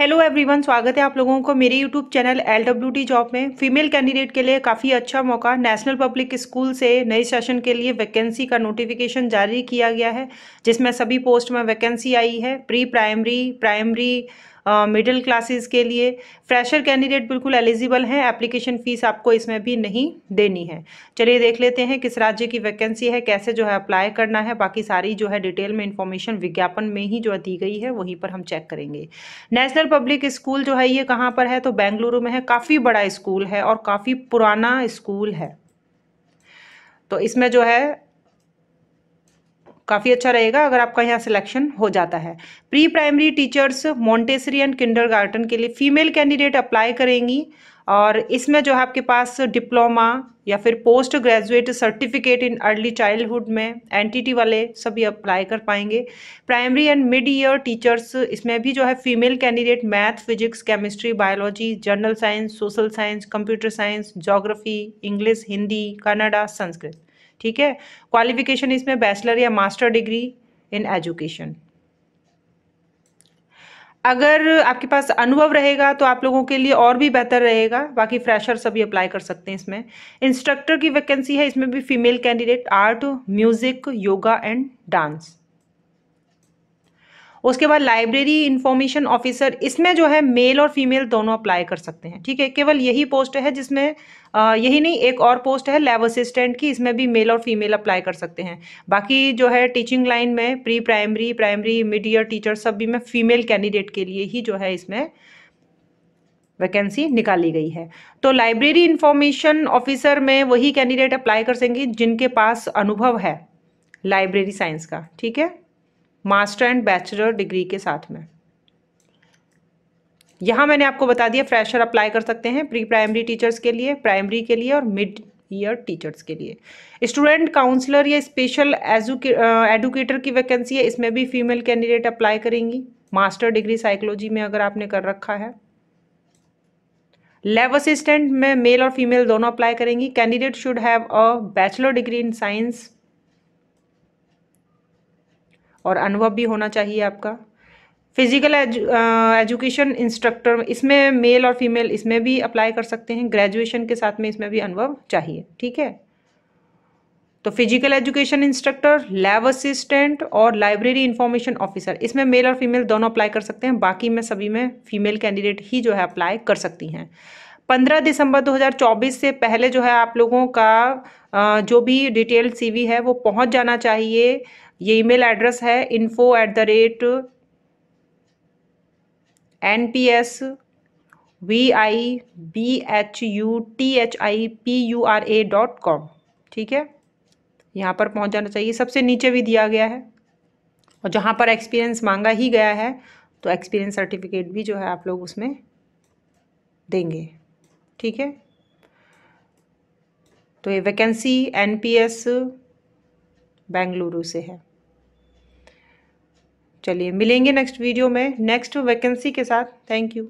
hello everyone स्वागत है आप लोगों को मेरे YouTube channel L W T job में फीमेल कैंडिडेट के लिए काफ़ी अच्छा मौका नेशनल पब्लिक स्कूल से नए सेशन के लिए वैकेंसी का नोटिफिकेशन जारी किया गया है जिसमें सभी पोस्ट में वैकेंसी आई है pre primary primary middle classes के लिए फ्रेशर कैंडिडेट बिल्कुल एलिजिबल हैं एप्लीकेशन फ़ीस आपको इसमें भी नहीं देनी है चलिए देख लेते हैं किस राज्य की वैकेंसी है कैसे जो है अप्लाई करना है बाकी सारी जो है डिटेल में इंफॉर्मेशन विज्ञापन में ही जो दी गई है वहीं पर हम चेक करेंगे नेशनल पब्लिक स्कूल जो है ये कहाँ पर है तो बेंगलुरु में है काफ़ी बड़ा स्कूल है और काफ़ी पुराना स्कूल है तो इसमें जो है काफ़ी अच्छा रहेगा अगर आपका यहाँ सिलेक्शन हो जाता है pre primary teachers Montessori and kinder के लिए फीमेल कैंडिडेट अप्लाई करेंगी और इसमें जो है आपके पास डिप्लोमा या फिर post graduate certificate in early childhood में एनटीटी वाले सभी अप्लाई कर पाएंगे primary and mid year teachers इसमें भी जो है female candidate math physics chemistry biology general science social science computer science geography English Hindi Kannada Sanskrit ठीक है क्वालिफिकेशन इसमें बैचलर या मास्टर डिग्री इन एजुकेशन अगर आपके पास अनुभव रहेगा तो आप लोगों के लिए और भी बेहतर रहेगा बाकी फ्रेशर सभी अप्लाई कर सकते हैं इसमें इंस्ट्रक्टर की वैकेंसी है इसमें भी female candidate art music yoga and dance उसके बाद लाइब्रेरी इन्फॉर्मेशन ऑफिसर इसमें जो है मेल और फीमेल दोनों अप्लाई कर सकते हैं ठीक है केवल यही पोस्ट है जिसमें यही नहीं एक और पोस्ट है लैब असिस्टेंट की इसमें भी मेल और फीमेल अप्लाई कर सकते हैं बाकी जो है टीचिंग लाइन में pre primary primary mid year teacher सब भी में फीमेल कैंडिडेट के लिए ही जो है इसमें वैकेंसी निकाली गई है तो लाइब्रेरी इन्फॉर्मेशन ऑफिसर में वही कैंडिडेट अप्लाई कर सकेंगे जिनके पास अनुभव है लाइब्रेरी साइंस का ठीक है मास्टर एंड बैचलर डिग्री के साथ में यहाँ मैंने आपको बता दिया फ्रेशर अप्लाई कर सकते हैं प्री प्राइमरी टीचर्स के लिए प्राइमरी के लिए और मिड ईयर टीचर्स के लिए स्टूडेंट काउंसलर या स्पेशल एडुकेटर की वैकेंसी है इसमें भी फीमेल कैंडिडेट अप्लाई करेंगी मास्टर डिग्री साइकोलॉजी में अगर आपने कर रखा है लैब असिस्टेंट में मेल और फीमेल दोनों अप्लाई करेंगी candidate should have a bachelor degree in science और अनुभव भी होना चाहिए आपका फिजिकल एजुकेशन इंस्ट्रक्टर इसमें मेल और फीमेल इसमें भी अप्लाई कर सकते हैं ग्रेजुएशन के साथ में इसमें भी अनुभव चाहिए ठीक है तो physical education instructor lab assistant और लाइब्रेरी इंफॉर्मेशन ऑफिसर इसमें मेल और फीमेल दोनों अप्लाई कर सकते हैं बाकी में सभी में फीमेल कैंडिडेट ही जो है अप्लाई कर सकती हैं 15 दिसंबर 2024 से पहले जो है आप लोगों का जो भी डिटेल सीवी है वो पहुंच जाना चाहिए ये ईमेल एड्रेस है info at the rate N P S V I B H U T H I P U R A dot com ठीक है यहाँ पर पहुँच जाना चाहिए सबसे नीचे भी दिया गया है और जहाँ पर एक्सपीरियंस मांगा ही गया है तो एक्सपीरियंस सर्टिफिकेट भी जो है आप लोग उसमें देंगे ठीक है तो ये वैकेंसी एनपीएस बेंगलुरु से है चलिए मिलेंगे नेक्स्ट वीडियो में नेक्स्ट वैकेंसी के साथ थैंक यू